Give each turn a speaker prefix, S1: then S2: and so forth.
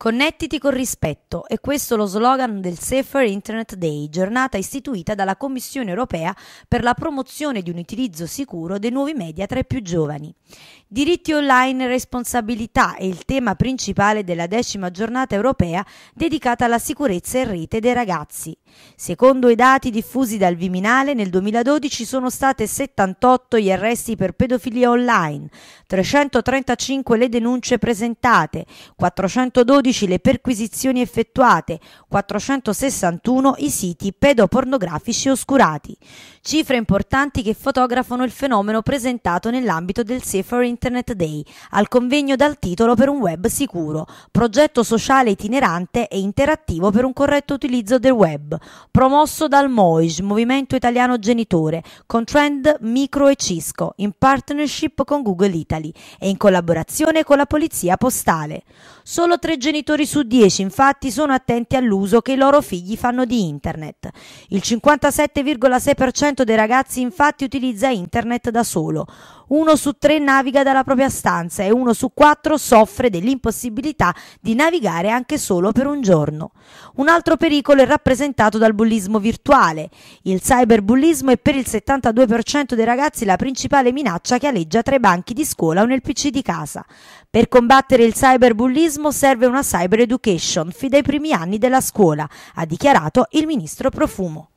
S1: Connettiti con rispetto è questo lo slogan del Safer Internet Day, giornata istituita dalla Commissione europea per la promozione di un utilizzo sicuro dei nuovi media tra i più giovani. Diritti online e responsabilità è il tema principale della decima giornata europea dedicata alla sicurezza in rete dei ragazzi. Secondo i dati diffusi dal Viminale, nel 2012 sono state 78 gli arresti per pedofilia online, 335 le denunce presentate, 412 le perquisizioni effettuate, 461 i siti pedopornografici oscurati. Cifre importanti che fotografano il fenomeno presentato nell'ambito del Safer Internet Day, al convegno dal titolo Per un web sicuro, progetto sociale itinerante e interattivo per un corretto utilizzo del web promosso dal MOIS, Movimento Italiano Genitore, con Trend Micro e Cisco, in partnership con Google Italy e in collaborazione con la Polizia Postale. Solo tre genitori su dieci infatti sono attenti all'uso che i loro figli fanno di Internet. Il 57,6% dei ragazzi infatti utilizza Internet da solo. Uno su tre naviga dalla propria stanza e uno su quattro soffre dell'impossibilità di navigare anche solo per un giorno. Un altro pericolo è rappresentato determinato dal bullismo virtuale. Il cyberbullismo è per il 72% dei ragazzi la principale minaccia che aleggia tra i banchi di scuola o nel PC di casa. Per combattere il cyberbullismo serve una cyber education fin dai primi anni della scuola, ha dichiarato il ministro Profumo.